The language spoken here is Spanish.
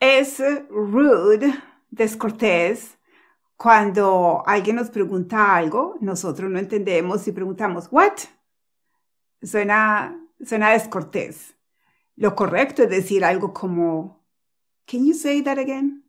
es rude, descortés, cuando alguien nos pregunta algo, nosotros no entendemos y preguntamos, ¿what? Suena, suena descortés. Lo correcto es decir algo como, ¿can you say that again?